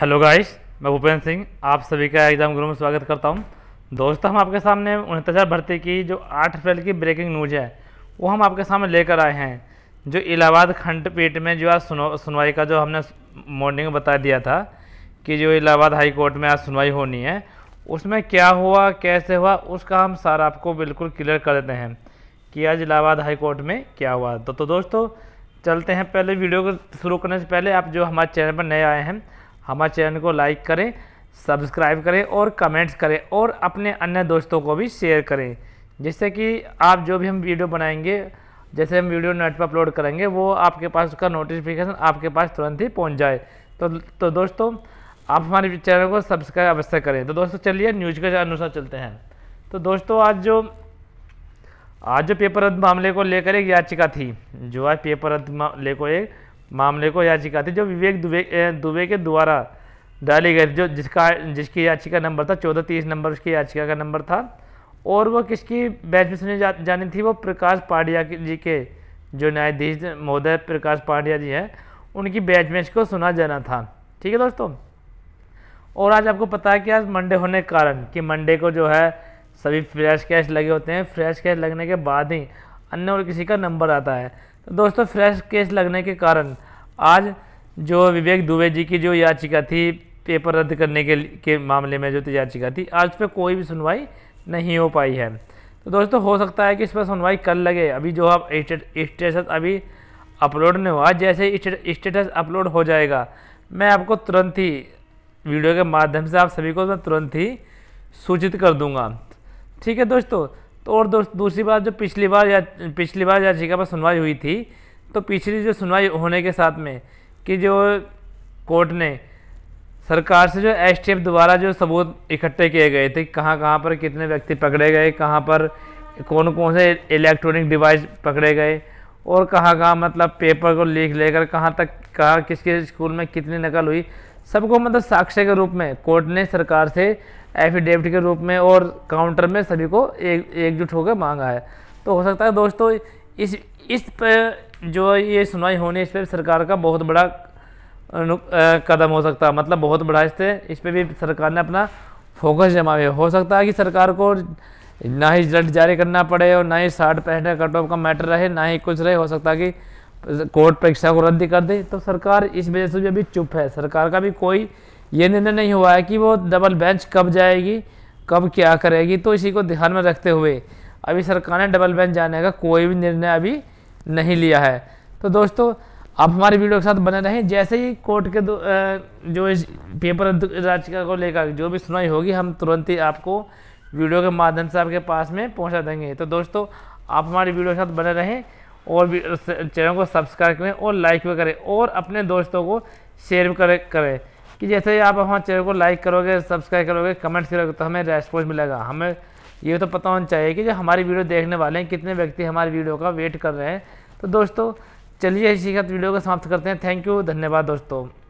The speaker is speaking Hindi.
हेलो गाइस मैं भूपेंद्र सिंह आप सभी का एग्ज़ाम गुरु में स्वागत करता हूं दोस्तों हम आपके सामने उनहत्तर भर्ती की जो आठ अप्रैल की ब्रेकिंग न्यूज है वो हम आपके सामने लेकर आए हैं जो इलाहाबाद खंडपीठ में जो आज सुनो सुनवाई का जो हमने मॉर्निंग बता दिया था कि जो इलाहाबाद हाई कोर्ट में आज सुनवाई होनी है उसमें क्या हुआ कैसे हुआ उसका हम सारा आपको बिल्कुल क्लियर कर देते हैं कि आज इलाहाबाद हाई कोर्ट में क्या हुआ तो, तो दोस्तों चलते हैं पहले वीडियो को शुरू करने से पहले आप जो हमारे चैनल पर नए आए हैं हमारे चैनल को लाइक करें सब्सक्राइब करें और कमेंट्स करें और अपने अन्य दोस्तों को भी शेयर करें जिससे कि आप जो भी हम वीडियो बनाएंगे जैसे हम वीडियो नेट पर अपलोड करेंगे वो आपके पास उसका नोटिफिकेशन आपके पास तुरंत ही पहुंच जाए तो तो दोस्तों आप हमारे चैनल को सब्सक्राइब अवश्य करें तो दोस्तों चलिए न्यूज के अनुसार चलते हैं तो दोस्तों आज जो आज जो पेपर रद्द मामले को लेकर एक याचिका थी जो आज पेपर रद्द मामले को एक मामले को याचिका थी जो विवेक दुबे दुबे के द्वारा डाली गई जो जिसका जिसकी याचिका नंबर था चौदह तीस नंबर उसकी याचिका का नंबर था और वो किसकी बेंच में सुनी जा, जानी थी वो प्रकाश पांड्या जी के जो न्यायाधीश महोदय प्रकाश पांड्या जी हैं उनकी बेंच में इसको सुना जाना था ठीक है दोस्तों और आज आपको पता है कि आज मंडे होने के कारण कि मंडे को जो है सभी फ्रेश कैश लगे होते हैं फ्रेश कैश लगने के बाद ही अन्य और किसी का नंबर आता है दोस्तों फ्रेश केस लगने के कारण आज जो विवेक दुबे जी की जो याचिका थी पेपर रद्द करने के के मामले में जो याचिका थी आज पर कोई भी सुनवाई नहीं हो पाई है तो दोस्तों हो सकता है कि इस पर सुनवाई कल लगे अभी जो आप स्टेटस अभी अपलोड नहीं हुआ जैसे स्टेटस अपलोड हो जाएगा मैं आपको तुरंत ही वीडियो के माध्यम से आप सभी को मैं तुरंत ही सूचित कर दूंगा ठीक है दोस्तों तो और दूसरी बात जो पिछली बार या पिछली बार याचिका पर सुनवाई हुई थी तो पिछली जो सुनवाई होने के साथ में कि जो कोर्ट ने सरकार से जो एस टी द्वारा जो सबूत इकट्ठे किए गए थे कहाँ कहाँ पर कितने व्यक्ति पकड़े गए कहाँ पर कौन कौन से इलेक्ट्रॉनिक डिवाइस पकड़े गए और कहाँ कहाँ मतलब पेपर को लिख लेकर कहाँ तक कहाँ किसके स्कूल में कितनी नकल हुई सबको मतलब साक्ष्य के रूप में कोर्ट ने सरकार से एफिडेविट के रूप में और काउंटर में सभी को एक एकजुट होकर मांगा है तो हो सकता है दोस्तों इस इस पर जो ये सुनवाई होनी इस पर सरकार का बहुत बड़ा कदम हो सकता है मतलब बहुत बड़ा इससे इस पर भी सरकार ने अपना फोकस जमा हुआ हो सकता है कि सरकार को ना ही रिजल्ट जारी करना पड़े और ना ही साठ पैंसठ कट ऑफ का मैटर रहे ना ही कुछ रहे हो सकता है कि कोर्ट परीक्षा को रद्द कर दे तो सरकार इस वजह से भी अभी चुप है सरकार का भी कोई ये निर्णय नहीं हुआ है कि वो डबल बेंच कब जाएगी कब क्या करेगी तो इसी को ध्यान में रखते हुए अभी सरकार ने डबल बेंच जाने का कोई भी निर्णय अभी नहीं लिया है तो दोस्तों आप हमारी वीडियो के साथ बने रहें जैसे ही कोर्ट के जो इस पेपर याचिका को लेकर जो भी सुनवाई होगी हम तुरंत ही आपको वीडियो के माध्यम से आपके पास में पहुंचा देंगे तो दोस्तों आप हमारी वीडियो के साथ बने रहें और भी चैनल को सब्सक्राइब करें और लाइक भी करें और अपने दोस्तों को शेयर भी करें करें कि जैसे ही आप हमारे चैनल को लाइक करोगे सब्सक्राइब करोगे कमेंट्स करोगे तो हमें रेस्पॉन्स मिलेगा हमें ये तो पता होना चाहिए कि जो हमारी वीडियो देखने वाले हैं कितने व्यक्ति हमारी वीडियो का वेट कर रहे हैं तो दोस्तों चलिए इसी के वीडियो को समाप्त करते हैं थैंक यू धन्यवाद दोस्तों